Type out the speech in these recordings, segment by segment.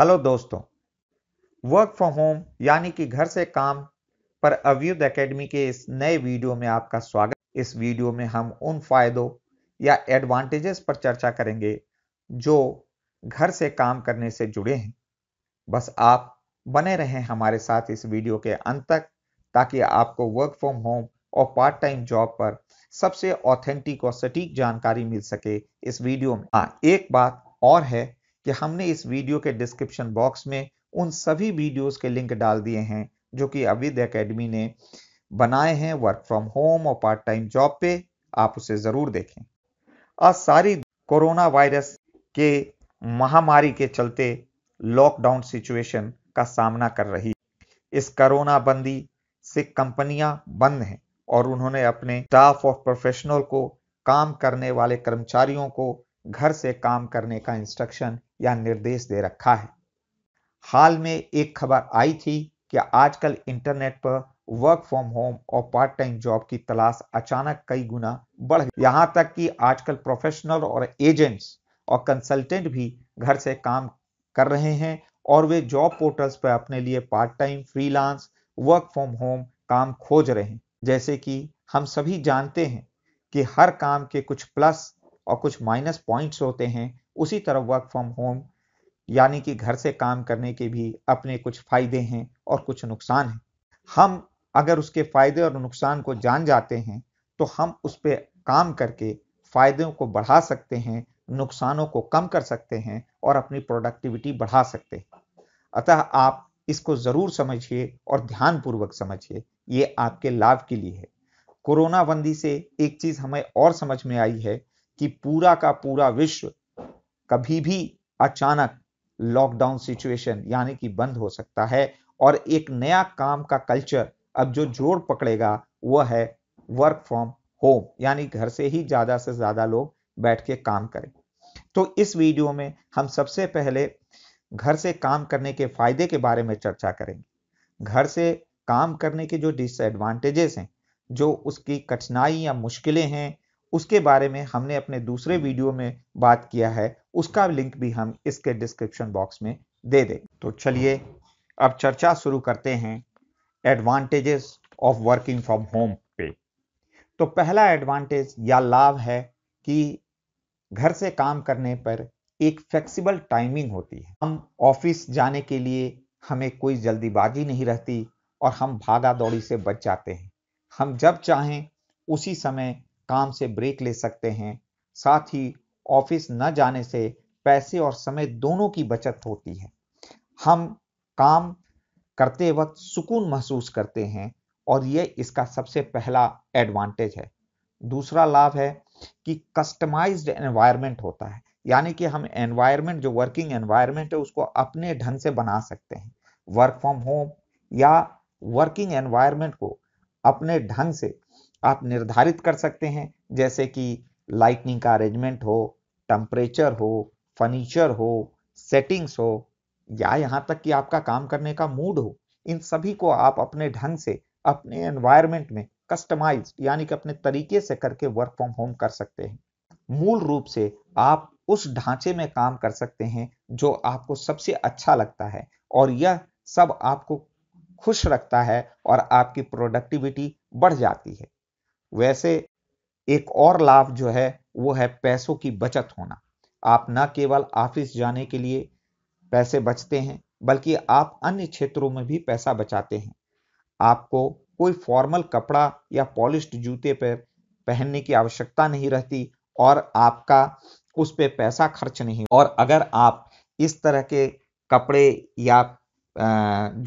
hello दोस्तों work from home यानी कि घर से काम पर अवयुद्ध एकेडमी के इस नए वीडियो में आपका स्वागत इस वीडियो में हम उन फायदों या एडवांटेजेस पर चर्चा करेंगे जो घर से काम करने से जुड़े हैं बस आप बने रहें हमारे साथ इस वीडियो के अंत तक ताकि आपको वर्क फ्रॉम होम और पार्ट टाइम जॉब पर सबसे ऑथेंटिक और सटीक जानकारी मिल सके इस वीडियो में आ, हाँ, एक बात और है कि हमने इस वीडियो के डिस्क्रिप्शन बॉक्स में उन सभी वीडियोस के लिंक डाल दिए हैं जो कि अविद एकेडमी ने बनाए हैं वर्क फ्रॉम होम और पार्ट टाइम जॉब पे आप उसे ज़रूर देखें आज सारी कोरोना वायरस के महामारी के चलते लॉकडाउन सिचुएशन का सामना कर रही इस कोरोना बंदी से कंपनियां बंद हैं और उन्होंने अपने स्टाफ और प्रोफेशनल को काम करने वाले कर्मचारियों को घर से काम करने का इंस्ट्रक्शन या निर्देश दे रखा है हाल में एक खबर आई थी कि आजकल इंटरनेट पर वर्क फ्रॉम होम और पार्ट टाइम जॉब की तलाश अचानक कई गुना बढ़ गई यहां तक कि आजकल प्रोफेशनल और एजेंट्स और कंसल्टेंट भी घर से काम कर रहे हैं और वे जॉब पोर्टल्स पर अपने लिए part time freelance work from home काम खोज रहे हैं जैसे कि हम सभी जानते हैं कि हर काम के कुछ प्लस और कुछ माइनस पॉइंट्स होते हैं उसी तरह वर्क फ्रॉम होम यानी कि घर से काम करने के भी अपने कुछ फायदे हैं और कुछ नुकसान हैं हम अगर उसके फायदे और नुकसान को जान जाते हैं तो हम उस पर काम करके फायदों को बढ़ा सकते हैं नुकसानों को कम कर सकते हैं और अपनी प्रोडक्टिविटी बढ़ा सकते हैं अतः आप इसको जरूर समझिए और ध्यानपूर्वक समझिए ये आपके लाभ के लिए है कोरोना बंदी से एक चीज हमें और समझ में आई है कि पूरा का पूरा विश्व कभी भी अचानक लॉकडाउन सिचुएशन यानी कि बंद हो सकता है और एक नया काम का कल्चर अब जो जोड़ पकड़ेगा वह है वर्क फ्रॉम होम यानी घर से ही ज्यादा से ज्यादा लोग बैठ के काम करें तो इस वीडियो में हम सबसे पहले घर से काम करने के फायदे के बारे में चर्चा करेंगे घर से काम करने के जो डिसएडवांटेजेस हैं जो उसकी कठिनाई या मुश्किलें हैं उसके बारे में हमने अपने दूसरे वीडियो में बात किया है उसका लिंक भी हम इसके डिस्क्रिप्शन बॉक्स में दे दें तो चलिए अब चर्चा शुरू करते हैं advantages of working from home पे तो पहला एडवांटेज या लाभ है कि घर से काम करने पर एक फ्लेक्सिबल टाइमिंग होती है हम ऑफिस जाने के लिए हमें कोई जल्दीबाजी नहीं रहती और हम भागा दौड़ी से बच जाते हैं हम जब चाहें उसी समय काम से ब्रेक ले सकते हैं साथ ही ऑफिस न जाने से पैसे और समय दोनों की बचत होती है हम काम करते वक्त सुकून महसूस करते हैं और यह इसका सबसे पहला एडवांटेज है दूसरा लाभ है कि कस्टमाइज्ड एनवायरनमेंट होता है यानी कि हम एनवायरनमेंट जो वर्किंग एनवायरनमेंट है उसको अपने ढंग से बना सकते हैं वर्क फ्रॉम होम या वर्किंग एनवायरनमेंट को अपने ढंग से आप निर्धारित कर सकते हैं जैसे कि लाइटनिंग का अरेंजमेंट हो टेम्परेचर हो फर्नीचर हो सेटिंग्स हो या यहाँ तक कि आपका काम करने का मूड हो इन सभी को आप अपने ढंग से अपने एनवायरमेंट में कस्टमाइज यानी कि अपने तरीके से करके वर्क फ्रॉम होम कर सकते हैं मूल रूप से आप उस ढांचे में काम कर सकते हैं जो आपको सबसे अच्छा लगता है और यह सब आपको खुश रखता है और आपकी प्रोडक्टिविटी बढ़ जाती है वैसे एक और लाभ जो है वो है पैसों की बचत होना आप न केवल ऑफिस जाने के लिए पैसे बचते हैं बल्कि आप अन्य क्षेत्रों में भी पैसा बचाते हैं आपको कोई फॉर्मल कपड़ा या पॉलिश्ड जूते पर पहनने की आवश्यकता नहीं रहती और आपका उस पर पैसा खर्च नहीं और अगर आप इस तरह के कपड़े या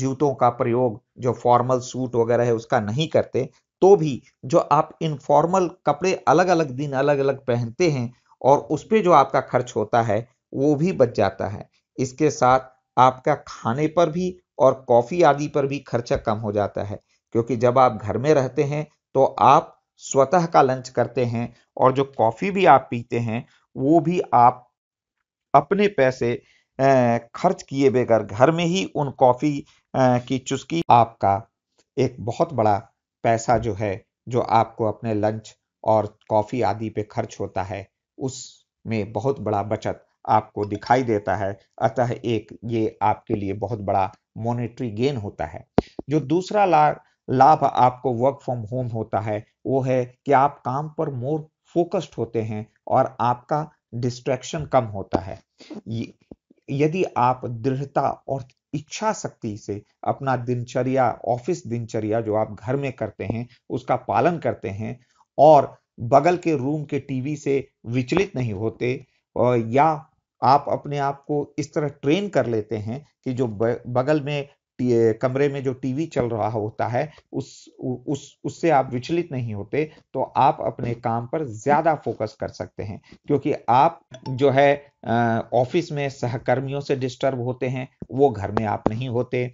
जूतों का प्रयोग जो फॉर्मल सूट वगैरह है उसका नहीं करते तो भी जो आप इनफॉर्मल कपड़े अलग अलग दिन अलग अलग पहनते हैं और उस पर जो आपका खर्च होता है वो भी बच जाता है इसके साथ आपका खाने पर भी और कॉफ़ी आदि पर भी खर्चा कम हो जाता है क्योंकि जब आप घर में रहते हैं तो आप स्वतः का लंच करते हैं और जो कॉफ़ी भी आप पीते हैं वो भी आप अपने पैसे खर्च किए बगैर घर में ही उन कॉफ़ी की चुस्की आपका एक बहुत बड़ा पैसा जो है जो आपको अपने लंच और कॉफ़ी आदि पे खर्च होता है उसमें बहुत बड़ा बचत आपको दिखाई देता है अतः एक ये आपके लिए बहुत बड़ा मॉनेटरी गेन होता है जो दूसरा ला लाभ आपको वर्क फ्रॉम होम होता है वो है कि आप काम पर मोर फोकस्ड होते हैं और आपका डिस्ट्रैक्शन कम होता है यदि आप दृढ़ता और इच्छा शक्ति से अपना दिनचर्या ऑफिस दिनचर्या जो आप घर में करते हैं उसका पालन करते हैं और बगल के रूम के टीवी से विचलित नहीं होते या आप अपने आप को इस तरह ट्रेन कर लेते हैं कि जो बगल में कमरे में जो टीवी चल रहा होता है उस उस उससे आप विचलित नहीं होते तो आप अपने काम पर ज्यादा फोकस कर सकते हैं क्योंकि आप जो है ऑफिस में सहकर्मियों से डिस्टर्ब होते हैं वो घर में आप नहीं होते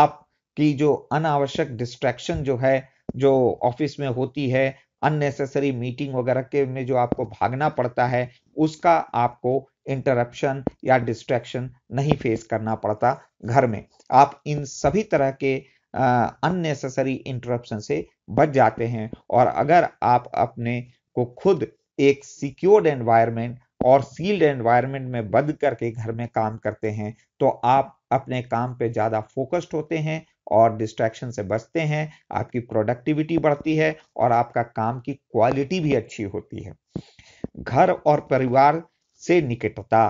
आप की जो अनावश्यक डिस्ट्रैक्शन जो है जो ऑफिस में होती है अननेसेसरी मीटिंग वगैरह के में जो आपको भागना पड़ता है उसका आपको इंटरप्शन या डिस्ट्रैक्शन नहीं फेस करना पड़ता घर में आप इन सभी तरह के अननेसेसरी इंटरप्शन से बच जाते हैं और अगर आप अपने को खुद एक सिक्योर्ड एनवायरमेंट और सील्ड एनवायरमेंट में बंद करके घर में काम करते हैं तो आप अपने काम पे ज़्यादा फोकस्ड होते हैं और डिस्ट्रैक्शन से बचते हैं आपकी प्रोडक्टिविटी बढ़ती है और आपका काम की क्वालिटी भी अच्छी होती है घर और परिवार से निकटता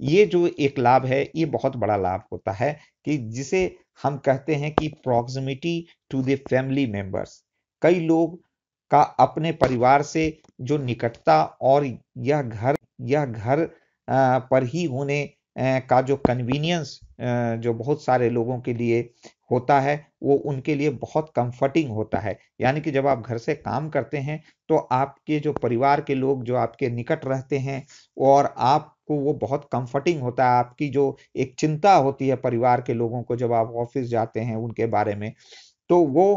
ये जो एक लाभ है ये बहुत बड़ा लाभ होता है कि जिसे हम कहते हैं कि proximity to the family members कई लोग का अपने परिवार से जो निकटता और यह घर यह घर पर ही होने का जो कन्वीनियंस जो बहुत सारे लोगों के लिए होता है वो उनके लिए बहुत कंफर्टिंग होता है यानी कि जब आप घर से काम करते हैं तो आपके जो परिवार के लोग जो आपके निकट रहते हैं और आपको वो बहुत कंफर्टिंग होता है आपकी जो एक चिंता होती है परिवार के लोगों को जब आप ऑफिस जाते हैं उनके बारे में तो वो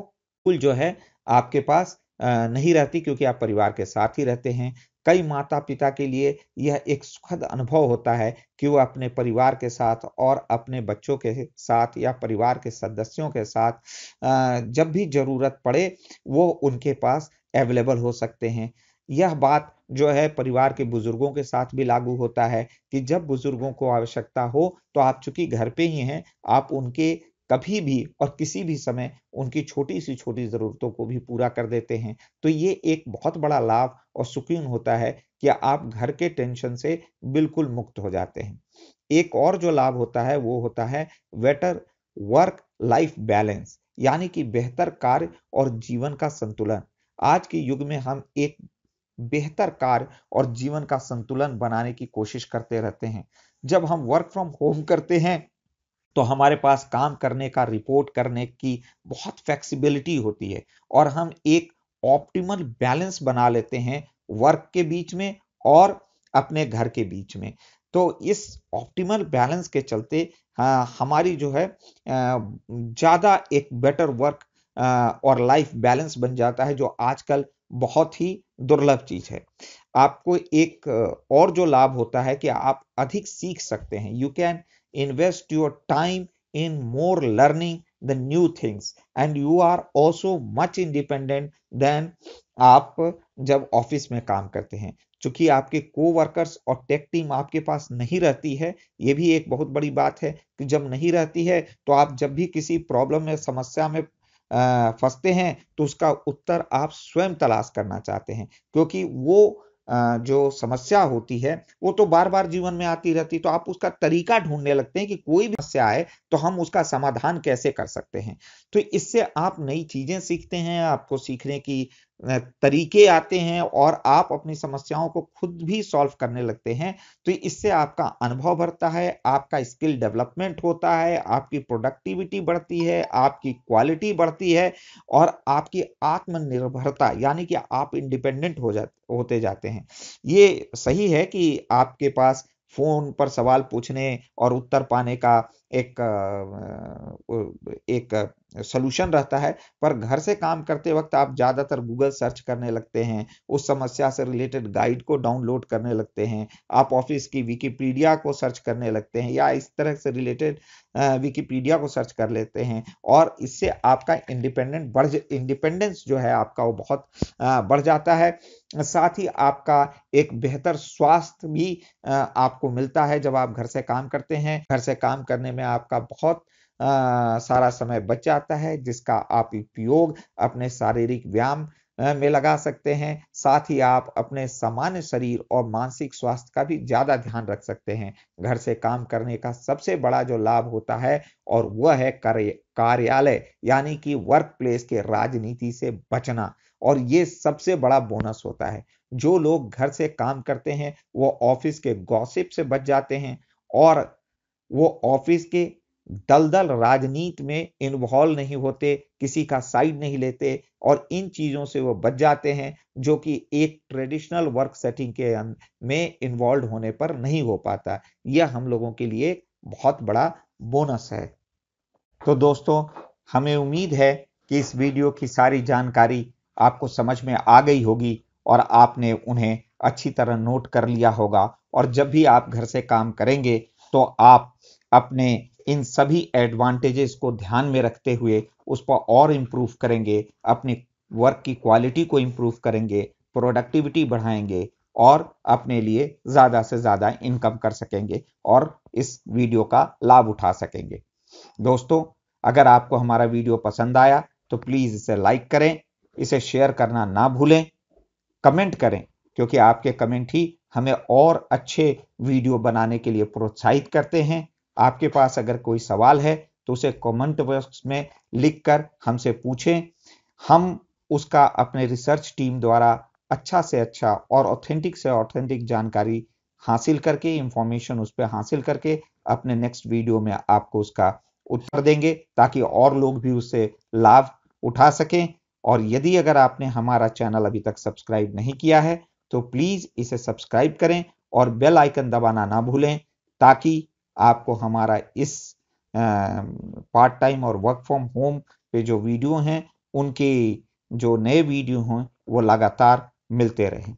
कुल जो है आपके पास नहीं रहती क्योंकि आप परिवार के साथ ही रहते हैं कई माता पिता के लिए यह एक सुखद अनुभव होता है कि वह अपने परिवार के साथ और अपने बच्चों के साथ या परिवार के सदस्यों के साथ जब भी ज़रूरत पड़े वो उनके पास अवेलेबल हो सकते हैं यह बात जो है परिवार के बुजुर्गों के साथ भी लागू होता है कि जब बुजुर्गों को आवश्यकता हो तो आप चूंकि घर पे ही हैं आप उनके कभी भी और किसी भी समय उनकी छोटी सी छोटी ज़रूरतों को भी पूरा कर देते हैं तो ये एक बहुत बड़ा लाभ और सुकून होता है कि आप घर के टेंशन से बिल्कुल मुक्त हो जाते हैं एक और जो लाभ होता है वो होता है बेटर वर्क लाइफ बैलेंस यानी कि बेहतर कार्य और जीवन का संतुलन आज के युग में हम एक बेहतर कार्य और जीवन का संतुलन बनाने की कोशिश करते रहते हैं जब हम वर्क फ्रॉम होम करते हैं तो हमारे पास काम करने का रिपोर्ट करने की बहुत फ्लेक्सिबिलिटी होती है और हम एक ऑप्टिमल बैलेंस बना लेते हैं वर्क के बीच में और अपने घर के बीच में तो इस ऑप्टिमल बैलेंस के चलते आ, हाँ, हमारी जो है ज़्यादा एक बेटर वर्क आ, और लाइफ बैलेंस बन जाता है जो आजकल बहुत ही दुर्लभ चीज है आपको एक और जो लाभ होता है कि आप अधिक सीख सकते हैं you can invest your time in more learning the new things and you are also much independent than आप जब ऑफिस में काम करते हैं चूंकि आपके को वर्कर्स और टेक टीम आपके पास नहीं रहती है ये भी एक बहुत बड़ी बात है कि जब नहीं रहती है तो आप जब भी किसी प्रॉब्लम में समस्या में फंसते हैं तो उसका उत्तर आप स्वयं तलाश करना चाहते हैं क्योंकि वो जो समस्या होती है वो तो बार बार जीवन में आती रहती तो आप उसका तरीका ढूंढने लगते हैं कि कोई भी समस्या आए तो हम उसका समाधान कैसे कर सकते हैं तो इससे आप नई चीजें सीखते हैं आपको सीखने की तरीके आते हैं और आप अपनी समस्याओं को खुद भी सॉल्व करने लगते हैं तो इससे आपका अनुभव बढ़ता है आपका स्किल डेवलपमेंट होता है आपकी प्रोडक्टिविटी बढ़ती है आपकी क्वालिटी बढ़ती है और आपकी आत्मनिर्भरता यानी कि आप इंडिपेंडेंट हो जाते होते जाते हैं हैं ये सही है कि आपके पास फ़ोन पर सवाल पूछने और उत्तर पाने का एक एक सोल्यूशन रहता है पर घर से काम करते वक्त आप ज़्यादातर गूगल सर्च करने लगते हैं उस समस्या से रिलेटेड गाइड को डाउनलोड करने लगते हैं आप ऑफिस की विकीपीडिया को सर्च करने लगते हैं या इस तरह से रिलेटेड विकीपीडिया को सर्च कर लेते हैं और इससे आपका इंडिपेंडेंट बढ़ इंडिपेंडेंस जो है आपका वो बहुत बढ़ जाता है साथ ही आपका एक बेहतर स्वास्थ्य भी आपको मिलता है जब आप घर से काम करते हैं घर से काम करने में में आपका बहुत आ, सारा समय बच जाता है जिसका आप उपयोग अपने शारीरिक व्यायाम में लगा सकते हैं साथ ही आप अपने सामान्य शरीर और मानसिक स्वास्थ्य का भी ज्यादा ध्यान रख सकते हैं घर से काम करने का सबसे बड़ा जो लाभ होता है और वह है कार्यालय यानी कि वर्क प्लेस के राजनीति से बचना और ये सबसे बड़ा बोनस होता है जो लोग घर से काम करते हैं वो ऑफिस के गॉसिप से बच जाते हैं और वो ऑफिस के दलदल राजनीति में इन्वॉल्व नहीं होते किसी का साइड नहीं लेते और इन चीज़ों से वो बच जाते हैं जो कि एक ट्रेडिशनल वर्क सेटिंग के अं-, में इन्वॉल्व होने पर नहीं हो पाता यह हम लोगों के लिए बहुत बड़ा बोनस है तो दोस्तों हमें उम्मीद है कि इस वीडियो की सारी जानकारी आपको समझ में आ गई होगी और आपने उन्हें अच्छी तरह नोट कर लिया होगा और जब भी आप घर से काम करेंगे तो आप अपने इन सभी एडवांटेजेस को ध्यान में रखते हुए उस पर और इम्प्रूव करेंगे अपने वर्क की क्वालिटी को इम्प्रूव करेंगे प्रोडक्टिविटी बढ़ाएंगे और अपने लिए ज़्यादा से ज़्यादा इनकम कर सकेंगे और इस वीडियो का लाभ उठा सकेंगे दोस्तों अगर आपको हमारा वीडियो पसंद आया तो प्लीज़ इसे लाइक करें इसे शेयर करना ना भूलें कमेंट करें क्योंकि आपके कमेंट ही हमें और अच्छे वीडियो बनाने के लिए प्रोत्साहित करते हैं आपके पास अगर कोई सवाल है तो उसे कमेंट बॉक्स में लिखकर हमसे पूछें हम उसका अपने रिसर्च टीम द्वारा अच्छा से अच्छा और ऑथेंटिक से ऑथेंटिक जानकारी हासिल करके इंफॉर्मेशन उस पर हासिल करके अपने नेक्स्ट वीडियो में आपको उसका उत्तर देंगे ताकि और लोग भी उससे लाभ उठा सकें और यदि अगर आपने हमारा चैनल अभी तक सब्सक्राइब नहीं किया है तो प्लीज़ इसे सब्सक्राइब करें और बेल आइकन दबाना ना भूलें ताकि आपको हमारा इस पार्ट टाइम और वर्क फ्रॉम होम पे जो वीडियो हैं उनके जो नए वीडियो हों वो लगातार मिलते रहें